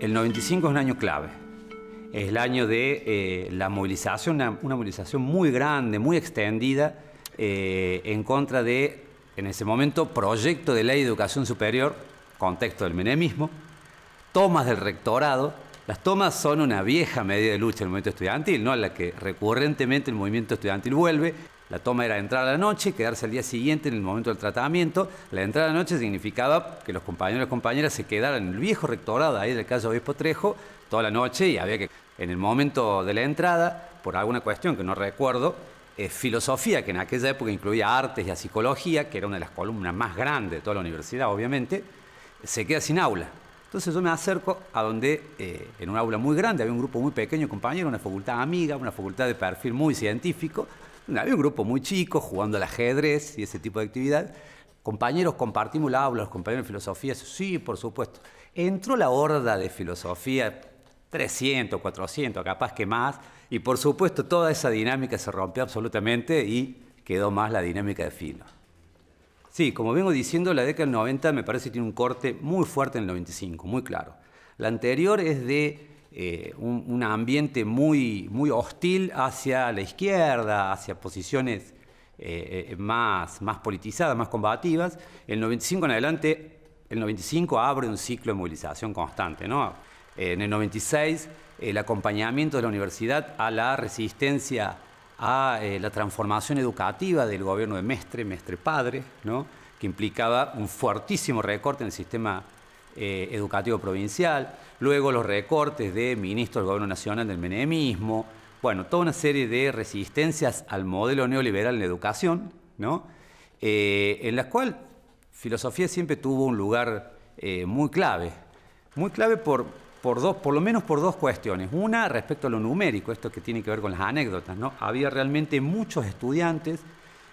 El 95 es un año clave. Es el año de eh, la movilización, una, movilización muy grande, muy extendida, eh, en contra de, en ese momento, proyecto de ley de educación superior contexto del menemismo, tomas del rectorado. Las tomas son una vieja medida de lucha del movimiento estudiantil, ¿no? a la que recurrentemente el movimiento estudiantil vuelve. La toma era entrar a la noche, quedarse al día siguiente en el momento del tratamiento. La entrada a la noche significaba que los compañeros y compañeras se quedaran en el viejo rectorado ahí del caso Obispo Trejo toda la noche y había que, en el momento de la entrada, por alguna cuestión que no recuerdo, eh, filosofía, que en aquella época incluía artes y a psicología, que era una de las columnas más grandes de toda la universidad, obviamente, se queda sin aula. Entonces yo me acerco a donde, eh, en un aula muy grande, había un grupo muy pequeño de compañeros, una facultad amiga, una facultad de perfil muy científico, había un grupo muy chico jugando al ajedrez y ese tipo de actividad. Compañeros, compartimos la aula, los compañeros de filosofía, sí, por supuesto. Entró la horda de filosofía, 300, 400, capaz que más, y por supuesto toda esa dinámica se rompió absolutamente y quedó más la dinámica de filo. Sí, como vengo diciendo, la década del 90 me parece que tiene un corte muy fuerte en el 95, muy claro. La anterior es de eh, un, ambiente muy, muy hostil hacia la izquierda, hacia posiciones eh, eh, más, más politizadas, más combativas. El 95 en adelante, el 95 abre un ciclo de movilización constante. En el 96, el acompañamiento de la universidad a la resistencia a eh, la transformación educativa del gobierno de Mestre, Mestre Padre, ¿no? que implicaba un fuertísimo recorte en el sistema eh, educativo provincial, luego los recortes de ministros del gobierno nacional del menemismo, bueno, toda una serie de resistencias al modelo neoliberal en la educación, ¿no? Eh, en las cual filosofía siempre tuvo un lugar muy clave, muy clave por, por, dos, por lo menos por dos cuestiones. Una respecto a lo numérico, esto que tiene que ver con las anécdotas. ¿no? Había realmente muchos estudiantes,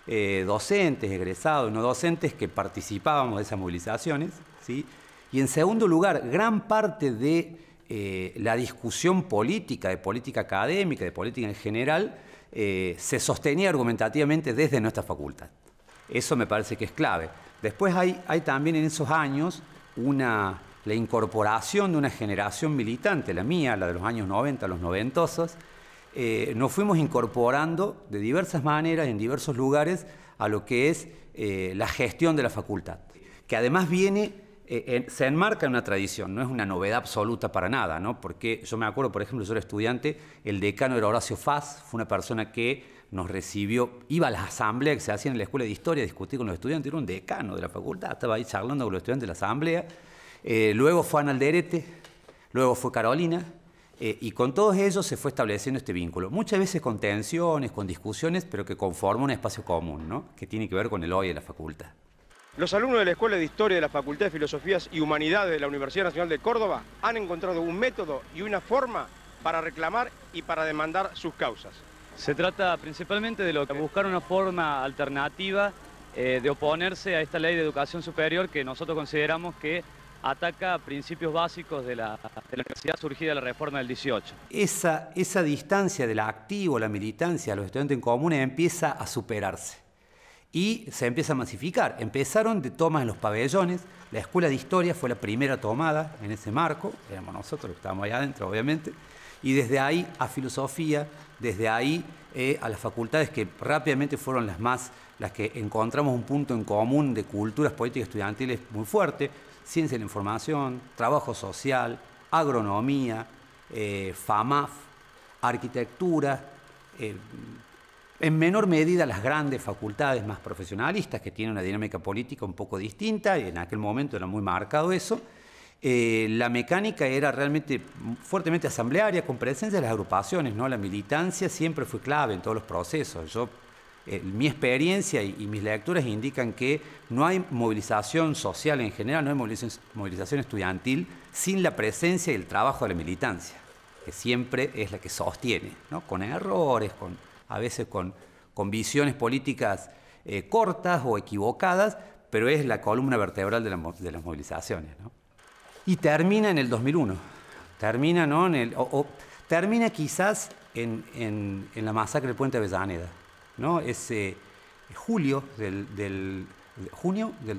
eh, docentes, egresados, no docentes, que participábamos de esas movilizaciones. ¿sí? Y en segundo lugar, gran parte de eh, la discusión política, de política académica, de política en general, eh, se sostenía argumentativamente desde nuestra facultad. Eso me parece que es clave. Después hay, hay también en esos años una la incorporación de una generación militante, la mía, la de los años 90, los noventosos, eh, nos fuimos incorporando de diversas maneras, en diversos lugares, a lo que es eh, la gestión de la facultad, que además viene, eh, se enmarca en una tradición, no es una novedad absoluta para nada, ¿no? porque yo me acuerdo, por ejemplo, yo era estudiante, el decano era Horacio Faz, fue una persona que nos recibió, iba a las asambleas que se hacían en la Escuela de Historia discutía con los estudiantes, era un decano de la facultad, estaba ahí charlando con los estudiantes de la asamblea, eh, luego fue Ana Alderete, luego fue Carolina, eh, y con todos ellos se fue estableciendo este vínculo. Muchas veces con tensiones, con discusiones, pero que conforma un espacio común, ¿no? que tiene que ver con el hoy de la facultad. Los alumnos de la Escuela de Historia de la Facultad de Filosofías y Humanidades de la Universidad Nacional de Córdoba han encontrado un método y una forma para reclamar y para demandar sus causas. Se trata principalmente de lo que buscar una forma alternativa eh, de oponerse a esta ley de educación superior que nosotros consideramos que ataca principios básicos de la, universidad surgida de la reforma del 18. Esa, esa distancia de la activo, la militancia, los estudiantes en común empieza a superarse y se empieza a masificar. Empezaron de tomas en los pabellones, la escuela de historia fue la primera tomada en ese marco, éramos nosotros que estábamos allá adentro, obviamente, y desde ahí a filosofía, desde ahí eh, a las facultades que rápidamente fueron las más, las que encontramos un punto en común de culturas políticas estudiantiles muy fuerte, Ciencia de la Información, Trabajo Social, Agronomía, eh, FAMAF, Arquitectura, eh, en menor medida las grandes facultades más profesionalistas que tienen una dinámica política un poco distinta, y en aquel momento era muy marcado eso. Eh, la mecánica era realmente fuertemente asamblearia, con presencia de las agrupaciones, ¿no? La militancia siempre fue clave en todos los procesos. Yo eh, mi experiencia y, mis lecturas indican que no hay movilización social en general, no hay movilización, estudiantil sin la presencia y el trabajo de la militancia, que siempre es la que sostiene, con errores, a veces con, visiones políticas eh, cortas o equivocadas, pero es la columna vertebral de, las movilizaciones. Y termina en el 2001, termina, termina quizás en, la masacre del puente de Avellaneda. Ese eh, julio del, junio del,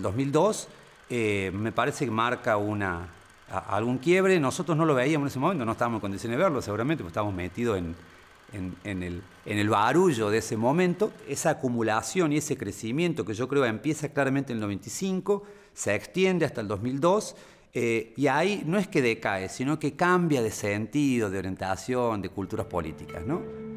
2002, eh, eh, me parece que marca algún quiebre. Nosotros no lo veíamos en ese momento, no estábamos en condiciones de verlo seguramente, porque estábamos metidos en, el, barullo de ese momento. Esa acumulación y ese crecimiento que yo creo empieza claramente en el 95, se extiende hasta el 2002. y ahí no es que decae, sino que cambia de sentido, de orientación, de culturas políticas, ¿no?